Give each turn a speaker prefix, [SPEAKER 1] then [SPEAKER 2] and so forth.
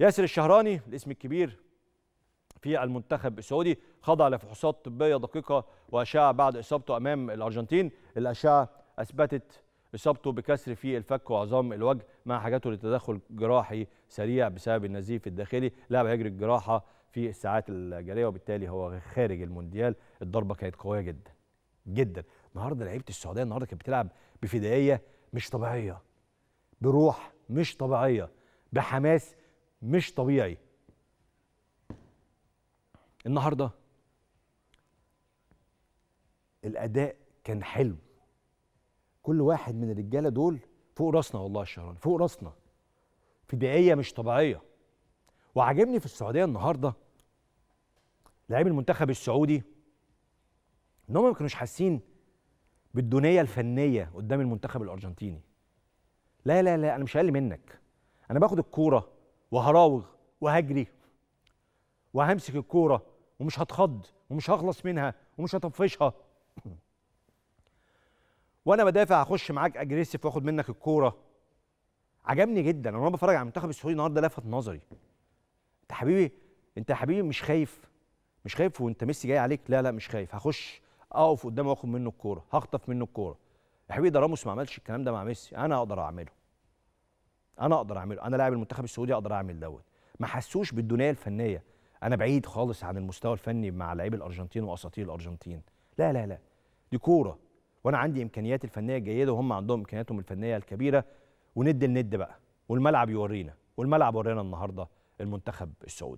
[SPEAKER 1] ياسر الشهراني الاسم الكبير في المنتخب السعودي خضع لفحوصات طبية دقيقة وأشعة بعد إصابته أمام الأرجنتين الأشعة أثبتت إصابته بكسر في الفك وعظام الوجه مع حاجته لتدخل جراحي سريع بسبب النزيف الداخلي لعب هجر الجراحة في الساعات الجارية وبالتالي هو خارج المونديال الضربة كانت قوية جدا جدا النهارده لعيبة السعودية النهارده كانت بتلعب بفدائية مش طبيعية بروح مش طبيعية بحماس مش طبيعي النهارده الاداء كان حلو كل واحد من الرجاله دول فوق راسنا والله الشهران فوق راسنا فدائيه مش طبيعيه وعاجبني في السعوديه النهارده لعيب المنتخب السعودي ان هم ما كانوش حاسين بالدونيه الفنيه قدام المنتخب الارجنتيني لا لا لا انا مش اقل منك انا باخد الكوره وهراوغ وهجري وهمسك الكورة ومش هتخض ومش هخلص منها ومش هطفشها وانا بدافع هخش معاك اجريسيف واخد منك الكوره عجبني جدا انا بتفرج على المنتخب السعودي النهارده لفت نظري انت حبيبي انت حبيبي مش خايف مش خايف وانت ميسي جاي عليك لا لا مش خايف هخش اقف قدامه واخد منه الكوره هخطف منه الكوره يا حبيبي ده راموس ما عملش الكلام ده مع ميسي انا اقدر اعمله انا اقدر اعمله انا لاعب المنتخب السعودي اقدر اعمل دوت ما حسوش بالدنيا الفنيه انا بعيد خالص عن المستوى الفني مع لعيب الارجنتين واساطير الارجنتين لا لا لا دي كوره وانا عندي امكانيات الفنيه جيده وهم عندهم امكانياتهم الفنيه الكبيره وند الند بقى والملعب يورينا والملعب ورينا النهارده المنتخب السعودي